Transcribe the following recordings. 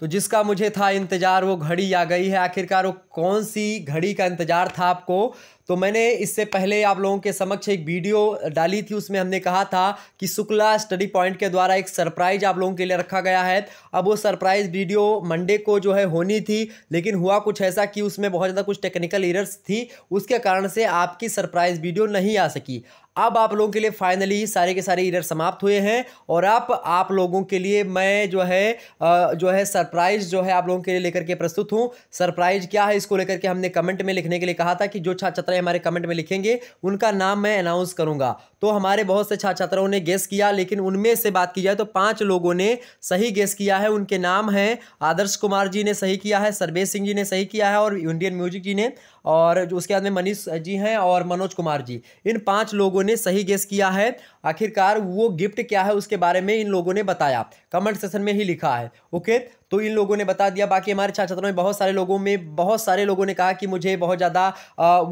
तो जिसका मुझे था इंतज़ार वो घड़ी आ गई है आखिरकार वो कौन सी घड़ी का इंतज़ार था आपको तो मैंने इससे पहले आप लोगों के समक्ष एक वीडियो डाली थी उसमें हमने कहा था कि शुक्ला स्टडी पॉइंट के द्वारा एक सरप्राइज आप लोगों के लिए रखा गया है अब वो सरप्राइज वीडियो मंडे को जो है होनी थी लेकिन हुआ कुछ ऐसा कि उसमें बहुत ज़्यादा कुछ टेक्निकल इरर्स थी उसके कारण से आपकी सरप्राइज वीडियो नहीं आ सकी अब आप लोगों के लिए फाइनली सारे के सारे इरर समाप्त हुए हैं और अब आप, आप लोगों के लिए मैं जो है जो है सरप्राइज़ जो है आप लोगों के लिए लेकर के प्रस्तुत हूँ सरप्राइज़ क्या है इसको लेकर के हमने कमेंट में लिखने के लिए कहा था कि जो छात्र छात्र हमारे कमेंट में लिखेंगे उनका नाम मैं अनाउंस करूंगा तो हमारे बहुत से छात्र छात्राओं ने गेस किया लेकिन उनमें से बात की जाए तो पांच लोगों ने सही गेस किया है उनके नाम हैं आदर्श कुमार जी ने सही किया है सर्वेश सिंह जी ने सही किया है और इंडियन म्यूजिक जी ने और उसके बाद में मनीष जी हैं और मनोज कुमार जी इन पांच लोगों ने सही गेस किया है आखिरकार वो गिफ्ट क्या है उसके बारे में इन लोगों ने बताया कमेंट सेशन में ही लिखा है ओके तो इन लोगों ने बता दिया बाकी हमारे छात्र छात्रों में बहुत सारे लोगों में बहुत सारे लोगों ने कहा कि मुझे बहुत ज़्यादा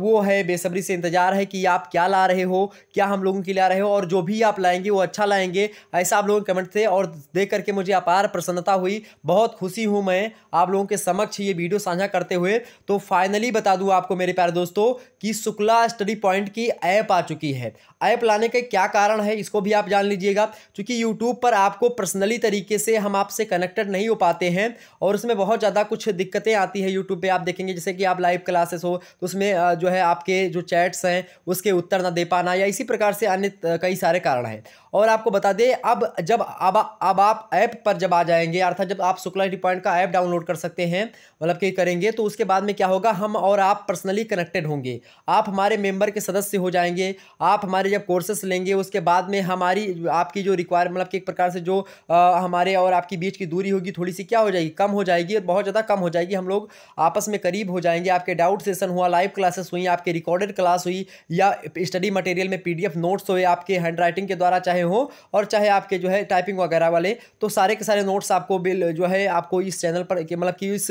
वो है है बेसब्री से इंतज़ार है कि आप क्या ला रहे हो क्या हम लोगों के लिए आ रहे हो और जो भी आप लाएंगे वो अच्छा लाएंगे ऐसा आप लोगों के कमेंट थे और देख करके मुझे अपार प्रसन्नता हुई बहुत खुशी हूँ मैं आप लोगों के समक्ष ये वीडियो साझा करते हुए तो फाइनली बता दूँ आपको मेरे प्यारे दोस्तों कि शुक्ला स्टडी पॉइंट की ऐप आ चुकी है ऐप लाने के क्या कारण है इसको भी आप जान लीजिएगा क्योंकि यूट्यूब पर आपको पर्सनली तरीके से हम आपसे कनेक्टेड नहीं हो पाते हैं और उसमें बहुत ज़्यादा कुछ दिक्कतें आती है यूट्यूब पर आप देखेंगे जैसे कि आप लाइव क्लासेस हो तो उसमें जो है आप आपके जो चैट्स हैं उसके उत्तर ना दे पाना या इसी प्रकार से अन्य कई सारे कारण हैं और आपको बता दें अब जब अब अब आप ऐप पर जब आ जाएंगे अर्थात जब आप शुक्ला पॉइंट का ऐप डाउनलोड कर सकते हैं मतलब कि करेंगे तो उसके बाद में क्या होगा हम और आप पर्सनली कनेक्टेड होंगे आप हमारे मेंबर के सदस्य हो जाएंगे आप हमारे जब कोर्सेस लेंगे उसके बाद में हमारी आपकी जो रिक्वायर मतलब कि एक प्रकार से जो आ, हमारे और आपके बीच की दूरी होगी थोड़ी सी क्या हो जाएगी कम हो जाएगी और बहुत ज़्यादा कम हो जाएगी हम लोग आपस में करीब हो जाएंगे आपके डाउट सेशन हुआ लाइव क्लासेस हुई आपके आपके रिकॉर्डेड क्लास हुई या स्टडी मटेरियल में पीडीएफ नोट्स हुए आपके हैंड के द्वारा चाहे हो और चाहे आपके जो है टाइपिंग वगैरह वाले तो सारे के सारे नोट्स आपको बिल जो है आपको इस चैनल पर मतलब कि इस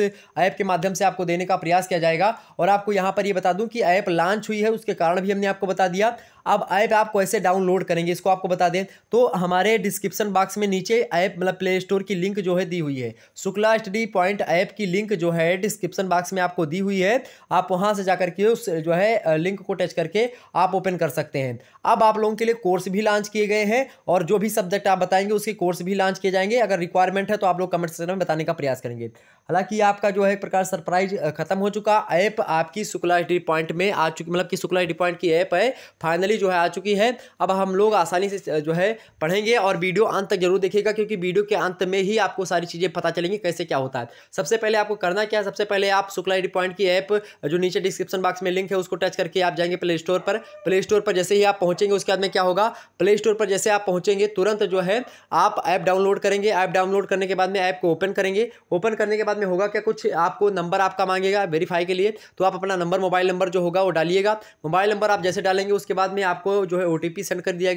ऐप के माध्यम से आपको देने का प्रयास किया जाएगा और आपको यहाँ पर ये बता दूँ कि ऐप लॉन्च हुई है उसके कारण भी हमने आपको बता दिया अब ऐप आप कैसे डाउनलोड करेंगे इसको आपको बता दें तो हमारे डिस्क्रिप्शन बॉक्स में नीचे ऐप मतलब प्ले स्टोर की लिंक जो है दी हुई है शुक्ला स्टडी पॉइंट ऐप की लिंक जो है डिस्क्रिप्शन बॉक्स में आपको दी हुई है आप वहां से जाकर के उस जो है लिंक को टच करके आप ओपन कर सकते हैं अब आप लोगों के लिए कोर्स भी लॉन्च किए गए हैं और जो भी सब्जेक्ट आप बताएंगे उसके कोर्स भी लॉन्च किए जाएंगे अगर रिक्वायरमेंट है तो आप लोग कमेंट सेक्शन में बताने का प्रयास करेंगे हालांकि आपका जो है एक प्रकार सरप्राइज खत्म हो चुका ऐप आपकी शुक्ला स्टडी पॉइंट में आ चुकी मतलब कि शुक्ला स्टडी पॉइंट की ऐप है फाइनली फाइनली जो है आ चुकी है अब हम लोग आसानी से जो है पढ़ेंगे और वीडियो अंत तक जरूर देखिएगा क्योंकि वीडियो के अंत में ही आपको सारी चीज़ें पता चलेंगी कैसे क्या होता है सबसे पहले आपको करना क्या है सबसे पहले आप शुक्ला आई पॉइंट की ऐप जो नीचे डिस्क्रिप्शन बॉक्स में लिंक है उसको टच करके आप जाएंगे प्ले स्टोर पर प्ले स्टोर पर जैसे ही आप पहुँचेंगे उसके बाद में क्या होगा प्ले स्टोर पर जैसे आप पहुँचेंगे तुरंत जो है आप ऐप डाउनलोड करेंगे ऐप डाउनलोड करने के बाद में ऐप को ओपन करेंगे ओपन करने के बाद में होगा क्या कुछ आपको नंबर आपका मांगेगा वेरीफाई के लिए तो आप अपना नंबर मोबाइल नंबर जो होगा वो डालिएगा मोबाइल नंबर आप जैसे डालेंगे उसके बाद में आपको जो है ओ सेंड कर दिया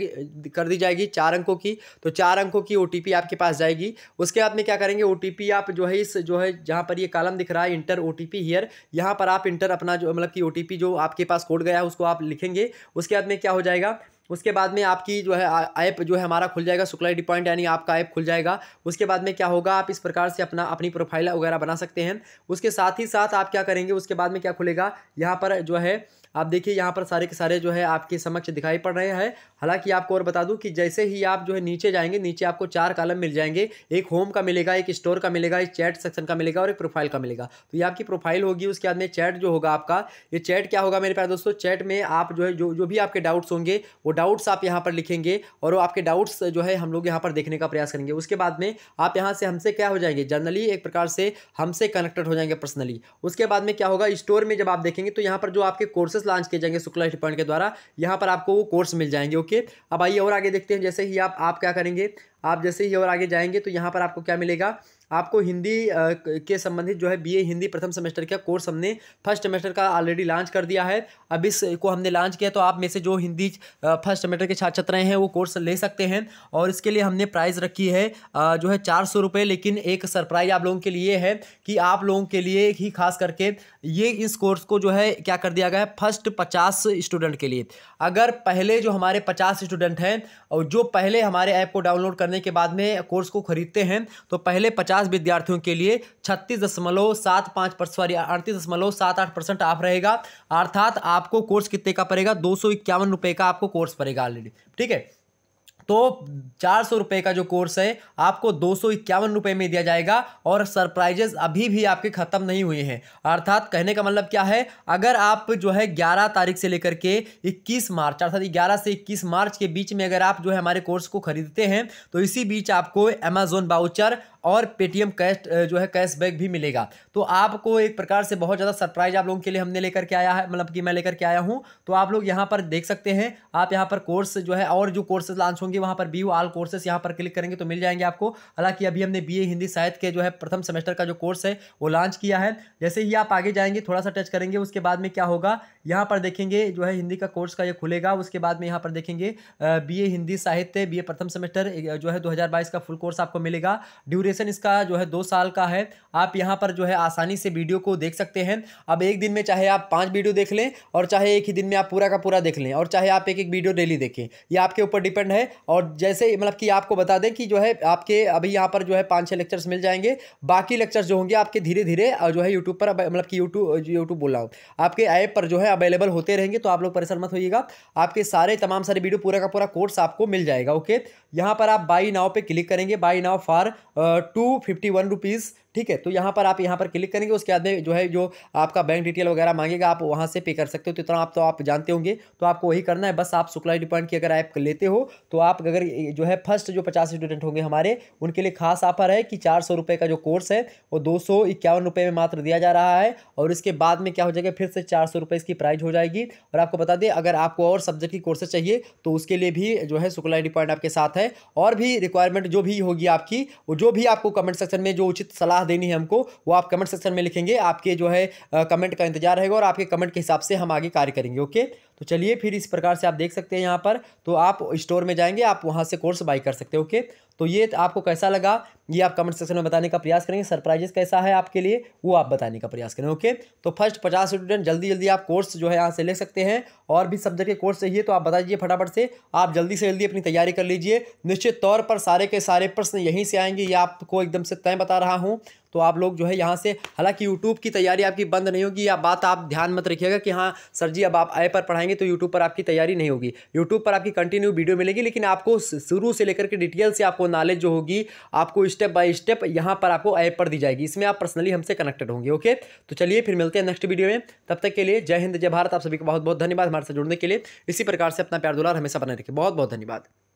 कर दी जाएगी चार अंकों की तो चार अंकों की ओ आपके पास जाएगी उसके बाद में क्या करेंगे ओ आप जो है इस जो है जहाँ पर ये कालम दिख रहा है इंटर ओ टी हियर यहाँ पर आप इंटर अपना जो मतलब कि ओ जो आपके पास कोड गया है उसको आप लिखेंगे उसके बाद में क्या हो जाएगा उसके बाद में आपकी जो है ऐप जो है हमारा खुल जाएगा शुक्ला डी पॉइंट यानी आपका ऐप खुल जाएगा उसके बाद में क्या होगा आप इस प्रकार से अपना अपनी प्रोफाइल वगैरह बना सकते हैं उसके साथ ही साथ आप क्या करेंगे उसके बाद में क्या खुलेगा यहाँ पर जो है आप देखिए यहाँ पर सारे के सारे जो है आपके समक्ष दिखाई पड़ रहे हैं हालांकि आपको और बता दूँ कि जैसे ही आप जो है नीचे जाएंगे नीचे आपको चार कालम मिल जाएंगे एक होम का मिलेगा एक स्टोर का मिलेगा एक चैट सेक्शन का मिलेगा और एक प्रोफाइल का मिलेगा तो ये आपकी प्रोफाइल होगी उसके बाद में चैट जो होगा आपका ये चैट क्या होगा मेरे प्यार दोस्तों चैट में आप जो है जो जो भी आपके डाउट्स होंगे वो डाउट्स आप यहाँ पर लिखेंगे और वो आपके डाउट्स जो है हम लोग यहाँ पर देखने का प्रयास करेंगे उसके बाद में आप यहाँ से हमसे क्या हो जाएंगे जनरली एक प्रकार से हमसे कनेक्टेड हो जाएंगे पर्सनली उसके बाद में क्या होगा स्टोर में जब आप देखेंगे तो यहाँ पर जो आपके कोर्सेस कोर्सेज लॉन्च किए जाएंगे शुक्ला स्टी के द्वारा यहाँ पर आपको वो कोर्स मिल जाएंगे ओके अब आइए और आगे देखते हैं जैसे ही आप आप क्या करेंगे आप जैसे ही और आगे जाएंगे तो यहाँ पर आपको क्या मिलेगा आपको हिंदी के संबंधित जो है बीए हिंदी प्रथम सेमेस्टर का कोर्स हमने फर्स्ट सेमेस्टर का ऑलरेडी लॉन्च कर दिया है अब इस को हमने लॉन्च किया तो आप में से जो हिंदी फर्स्ट सेमेस्टर के छात्र छात्राएँ हैं वो कोर्स ले सकते हैं और इसके लिए हमने प्राइस रखी है जो है चार सौ रुपये लेकिन एक सरप्राइज आप लोगों के लिए है कि आप लोगों के लिए ही खास करके ये इस कोर्स को जो है क्या कर दिया गया है फर्स्ट पचास स्टूडेंट के लिए अगर पहले जो हमारे पचास स्टूडेंट हैं और जो पहले हमारे ऐप को डाउनलोड करने करने के बाद में कोर्स को खरीदते हैं तो पहले पचास विद्यार्थियों के लिए छत्तीस दशमलव सात पाँच परसेंट सॉरी अड़तीस दशमलव सात आठ परसेंट ऑफ रहेगा अर्थात आपको कोर्स कितने का पड़ेगा दो सौ इक्यावन रुपये का आपको कोर्स पड़ेगा ऑलरेडी ठीक है तो चार सौ रुपये का जो कोर्स है आपको दो सौ इक्यावन रुपये में दिया जाएगा और सरप्राइजेज अभी भी आपके ख़त्म नहीं हुए हैं अर्थात कहने का मतलब क्या है अगर आप जो है ग्यारह तारीख से लेकर के इक्कीस मार्च अर्थात ग्यारह से इक्कीस मार्च के बीच में अगर आप जो है हमारे कोर्स को खरीदते हैं तो इसी बीच आपको अमेजोन बाउचर और पेटीएम कैश जो है कैशबैक भी मिलेगा तो आपको एक प्रकार से बहुत ज़्यादा सरप्राइज आप लोगों के लिए हमने लेकर के आया है मतलब कि मैं लेकर के आया हूँ तो आप लोग यहाँ पर देख सकते हैं आप यहाँ पर कोर्स जो है और जो कोर्सेज लॉन्च होंगे वहाँ पर बी आल कोर्सेज यहाँ पर क्लिक करेंगे तो मिल जाएंगे आपको हालांकि अभी हमने बी हिंदी साहित्य के जो है प्रथम सेमेस्टर का जो कोर्स है वो लॉन्च किया है जैसे ही आप आगे जाएंगे थोड़ा सा टच करेंगे उसके बाद में क्या होगा यहाँ पर देखेंगे जो है हिंदी का कोर्स का ये खुलेगा उसके बाद में यहाँ पर देखेंगे बी हिंदी साहित्य बी प्रथम सेमेस्टर जो है दो का फुल कोर्स आपको मिलेगा ड्यूरे ड्यूरेशन इसका जो है दो साल का है आप यहाँ पर जो है आसानी से वीडियो को देख सकते हैं अब एक दिन में चाहे आप पाँच वीडियो देख लें और चाहे एक ही दिन में आप पूरा का पूरा देख लें और चाहे आप एक एक वीडियो डेली देखें ये आपके ऊपर डिपेंड है और जैसे मतलब कि आपको बता दें कि जो है आपके अभी यहाँ पर जो है पाँच छः लेक्चर्स मिल जाएंगे बाकी लेक्चर्स जो होंगे आपके धीरे धीरे जो है यूट्यूब पर मतलब कि यूट्यूब यूट्यूब बोल रहा हूँ आपके ऐप पर जो है अवेलेबल होते रहेंगे तो आप लोग परेशान मत होइएगा आपके सारे तमाम सारे वीडियो पूरा का पूरा कोर्स आपको मिल जाएगा ओके यहाँ पर आप बाई नाव पर क्लिक करेंगे बाई नाव फॉर 251 rupees ठीक है तो यहाँ पर आप यहाँ पर क्लिक करेंगे उसके बाद में जो है जो आपका बैंक डिटेल वगैरह मांगेगा आप वहाँ से पे कर सकते हो तो इतना आप तो आप जानते होंगे तो आपको वही करना है बस आप शुक्ला डिपॉइंट की अगर ऐप लेते हो तो आप अगर जो है फर्स्ट जो पचास स्टूडेंट होंगे हमारे उनके लिए खास ऑफर है कि चार सौ रुपये का जो कोर्स है वो दो सौ इक्यावन रुपये में मात्र दिया जा रहा है और इसके बाद में क्या हो जाएगा फिर से चार सौ रुपये इसकी प्राइज हो जाएगी और आपको बता दें अगर आपको और सब्जेक्ट की कोर्सेज चाहिए तो उसके लिए भी जो है शुक्ला डिपॉइंट आपके साथ है और भी रिक्वायरमेंट जो भी होगी आपकी वो जो भी आपको कमेंट सेक्शन में जो उचित सलाह सलाह देनी है हमको वो आप कमेंट सेक्शन में लिखेंगे आपके जो है कमेंट का इंतजार रहेगा और आपके कमेंट के हिसाब से हम आगे कार्य करेंगे ओके तो चलिए फिर इस प्रकार से आप देख सकते हैं यहाँ पर तो आप स्टोर में जाएंगे आप वहाँ से कोर्स बाई कर सकते हैं ओके तो ये तो आपको कैसा लगा ये आप कमेंट सेक्शन में बताने का प्रयास करेंगे सरप्राइजेस कैसा है आपके लिए वो आप बताने का प्रयास करें ओके तो फर्स्ट पचास स्टूडेंट जल्दी जल्दी आप कोर्स जो है यहाँ से ले सकते हैं और भी सब्जेक्ट के कोर्स चाहिए तो आप बता दीजिए फटाफट से आप जल्दी से जल्दी अपनी तैयारी कर लीजिए निश्चित तौर पर सारे के सारे प्रश्न यहीं से आएंगे ये आपको एकदम से तय बता रहा हूँ तो आप लोग जो है यहाँ से हालांकि यूट्यूब की तैयारी आपकी बंद नहीं होगी या बात आप ध्यान मत रखिएगा कि हाँ सर जी अब आप ऐप पर पढ़ाएंगे जाएंगे तो यूट्यूब पर आपकी तैयारी नहीं होगी यूट्यूब पर आपकी कंटिन्यू वीडियो मिलेगी लेकिन आपको शुरू से लेकर के डिटेल से आपको नॉलेज जो होगी आपको स्टेप बाय स्टेप यहाँ पर आपको ऐप पर दी जाएगी इसमें आप पर्सनली हमसे कनेक्टेड होंगे ओके तो चलिए फिर मिलते हैं नेक्स्ट वीडियो में तब तक के लिए जय हिंद जय भारत आप सभी का बहुत बहुत धन्यवाद हमारे साथ जुड़ने के लिए इसी प्रकार से अपना प्यार दुलार हमेशा बनाए रखें बहुत बहुत धन्यवाद